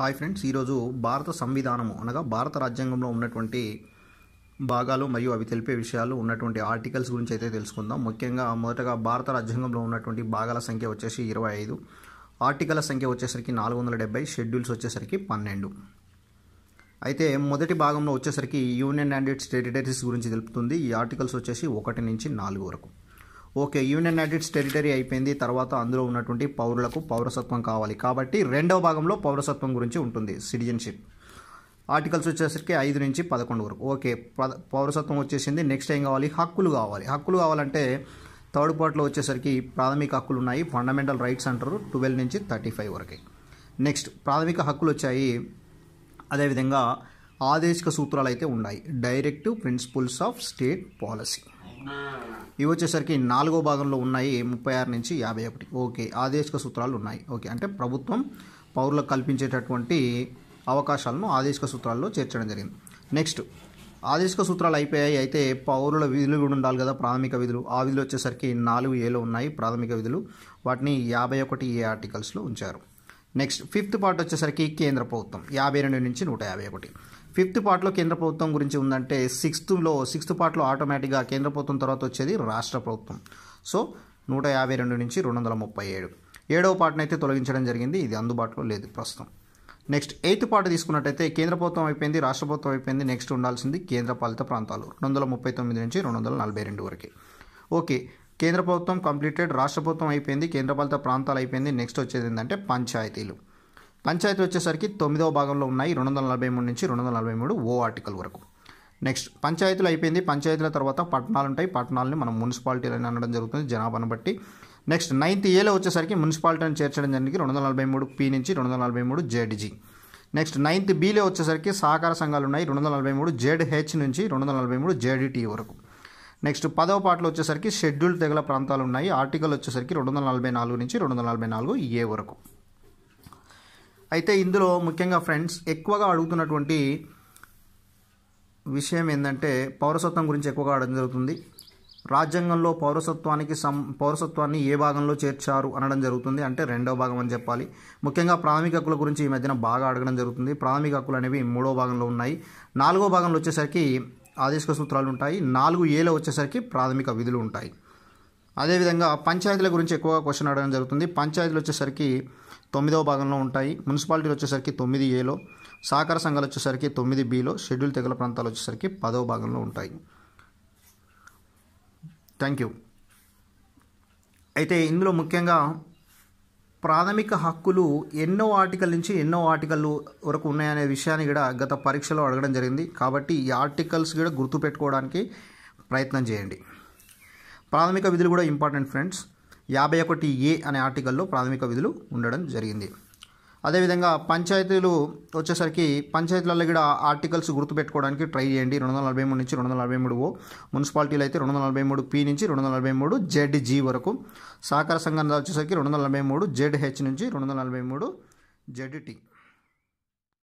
hi friends ఈరోజు భారత సంవిధానము అనగా భారత రాజ్యాంగంలో ఉన్నటువంటి భాగాలు మరియు అవి తెలిపే విషయాలు ఉన్నటువంటి ఆర్టికల్స్ గురించి అయితే తెలుసుకుందాం ముఖ్యంగా మొదటగా భారత రాజ్యాంగంలో ఉన్నటువంటి భాగాల సంఖ్య వచ్చేసి ఇరవై ఐదు ఆర్టికల సంఖ్య వచ్చేసరికి నాలుగు వందల డెబ్బై షెడ్యూల్స్ వచ్చేసరికి పన్నెండు అయితే మొదటి భాగంలో వచ్చేసరికి యూనియన్ అండ్ స్టేటరీస్ గురించి తెలుపుతుంది ఈ ఆర్టికల్స్ వచ్చేసి ఒకటి నుంచి నాలుగు వరకు ఓకే యూనియన్ అడిట్స్ టెరిటరీ అయిపోయింది తర్వాత అందులో ఉన్నటువంటి పౌరులకు పౌరసత్వం కావాలి కాబట్టి రెండవ భాగంలో పౌరసత్వం గురించి ఉంటుంది సిటిజన్షిప్ ఆర్టికల్స్ వచ్చేసరికి ఐదు నుంచి పదకొండు వరకు ఓకే పౌరసత్వం వచ్చేసింది నెక్స్ట్ ఏం కావాలి హక్కులు కావాలి హక్కులు కావాలంటే థర్డ్ పార్ట్లో వచ్చేసరికి ప్రాథమిక హక్కులు ఉన్నాయి ఫండమెంటల్ రైట్స్ అంటారు ట్వెల్వ్ నుంచి థర్టీ ఫైవ్ వరకు నెక్స్ట్ ప్రాథమిక హక్కులు వచ్చాయి అదేవిధంగా ఆదేశిక సూత్రాలు అయితే ఉన్నాయి directive principles of state policy ఇవి వచ్చేసరికి నాలుగో భాగంలో ఉన్నాయి ముప్పై ఆరు నుంచి యాభై ఒకటి ఓకే ఆదేశిక సూత్రాలు ఉన్నాయి ఓకే అంటే ప్రభుత్వం పౌరులకు కల్పించేటటువంటి అవకాశాలను ఆదేశిక సూత్రాల్లో చేర్చడం జరిగింది నెక్స్ట్ ఆదేశిక సూత్రాలు అయిపోయాయి అయితే పౌరుల విధులు కూడా ఉండాలి కదా ప్రాథమిక విధులు ఆ విధులు వచ్చేసరికి నాలుగు ఏలో ఉన్నాయి ప్రాథమిక విధులు వాటిని యాభై ఒకటి ఏ ఆర్టికల్స్లో ఉంచారు నెక్స్ట్ ఫిఫ్త్ పార్ట్ వచ్చేసరికి కేంద్ర ప్రభుత్వం యాభై రెండు నుంచి నూట యాభై ఒకటి ఫిఫ్త్ పార్ట్లో కేంద్ర ప్రభుత్వం గురించి ఉందంటే సిక్స్త్లో సిక్స్త్ పార్ట్లో ఆటోమేటిక్గా కేంద్ర ప్రభుత్వం తర్వాత వచ్చేది రాష్ట్ర ప్రభుత్వం సో నూట యాభై రెండు నుంచి రెండు వందల ముప్పై ఏడు ఏడవ పార్ట్ని అయితే తొలగించడం జరిగింది ఇది అందుబాటులో లేదు ప్రస్తుతం నెక్స్ట్ ఎయిత్ పార్ట్ తీసుకున్నట్టయితే కేంద్ర ప్రభుత్వం అయిపోయింది రాష్ట్ర ప్రభుత్వం అయిపోయింది నెక్స్ట్ ఉండాల్సింది కేంద్ర పాలిత ప్రాంతాలు రెండు వందల ముప్పై తొమ్మిది నుంచి రెండు వందల నలభై రెండు వరకు ఓకే కేంద్ర ప్రభుత్వం కంప్లీటెడ్ రాష్ట్ర ప్రభుత్వం అయిపోయింది కేంద్రపాలిత ప్రాంతాలు అయిపోయింది నెక్స్ట్ వచ్చేది ఏంటంటే పంచాయతీలు పంచాయతీ వచ్చేసరికి తొమ్మిదవ భాగంలో ఉన్నాయి రెండు వందల నలభై మూడు నుంచి రెండు వందల నలభై మూడు ఓ ఆర్టికల్ వరకు నెక్స్ట్ పంచాయతీలు అయిపోయింది పంచాయతీల తర్వాత పట్టణాలు ఉంటాయి పట్టణాలని మనం మున్సిపాలిటీలు అని అనడం జరుగుతుంది జనాభాను బట్టి నెక్స్ట్ నైన్త్ ఏలో వచ్చేసరికి మున్సిపాలిటీని చేర్చడం జరిగింది రెండు వందల నలభై మూడు పి నుంచి రెండు వందల నలభై మూడు జెడ్జీ నెక్స్ట్ నైన్త్ బీలో వచ్చేసరికి సహకార సంఘాలు ఉన్నాయి రెండు వందల నలభై మూడు జేడ్హెచ్ నుంచి రెండు వందల నలభై మూడు జేడీటీ వరకు నెక్స్ట్ పదవ పాటలో వచ్చేసరికి షెడ్యూల్డ్ తెగల ప్రాంతాలు ఉన్నాయి ఆర్టికల్ వచ్చేసరికి రెండు వందల నలభై నాలుగు నుంచి రెండు వందల నలభై నాలుగు ఏ వరకు అయితే ఇందులో ముఖ్యంగా ఫ్రెండ్స్ ఎక్కువగా అడుగుతున్నటువంటి విషయం ఏంటంటే పౌరసత్వం గురించి ఎక్కువగా అడగడం జరుగుతుంది రాజ్యాంగంలో పౌరసత్వానికి సం పౌరసత్వాన్ని ఏ భాగంలో చేర్చారు అనడం జరుగుతుంది అంటే రెండవ భాగం అని చెప్పాలి ముఖ్యంగా ప్రాథమిక హక్కుల గురించి ఈ మధ్యన బాగా అడగడం జరుగుతుంది ప్రాథమిక హక్కులు అనేవి మూడో భాగంలో ఉన్నాయి నాలుగో భాగంలో వచ్చేసరికి ఆదేశిక సూత్రాలు ఉంటాయి నాలుగు ఏలో వచ్చేసరికి ప్రాథమిక విధులు ఉంటాయి అదేవిధంగా పంచాయతీల గురించి ఎక్కువగా క్వశ్చన్ అడగడం జరుగుతుంది పంచాయతీలు వచ్చేసరికి తొమ్మిదవ భాగంలో ఉంటాయి మున్సిపాలిటీలు వచ్చేసరికి తొమ్మిది ఏలో సహకార సంఘాలు వచ్చేసరికి తొమ్మిది బిలో షెడ్యూల్ తెగల ప్రాంతాలు వచ్చేసరికి పదవ భాగంలో ఉంటాయి థ్యాంక్ యూ అయితే ఇందులో ముఖ్యంగా ప్రాథమిక హక్కులు ఎన్నో ఆర్టికల్ నుంచి ఎన్నో ఆర్టికల్ వరకు ఉన్నాయనే విషయాన్ని కూడా గత పరీక్షలో అడగడం జరిగింది కాబట్టి ఈ ఆర్టికల్స్ కూడా గుర్తుపెట్టుకోవడానికి ప్రయత్నం చేయండి ప్రాథమిక విధులు కూడా ఇంపార్టెంట్ ఫ్రెండ్స్ యాభై ఒకటి ఏ అనే ఆర్టికల్లో ప్రాథమిక విధులు ఉండడం జరిగింది అదేవిధంగా పంచాయతీలు వచ్చేసరికి పంచాయతీలలో కూడా ఆర్టికల్స్ గుర్తుపెట్టుకోవడానికి ట్రై చేయండి రెండు వందల నలభై మూడు నుంచి రెండు వందల నలభై మూడు ఓ మున్సిపాలిటీలు అయితే రెండు వందల నలభై మూడు పి నుంచి రెండు వందల నలభై మూడు జెడ్ జి వరకు సహకార సంఘం వచ్చేసరికి రెండు వందల నలభై మూడు జెడ్ హెచ్ నుంచి రెండు వందల నలభై మూడు జెడ్ టీ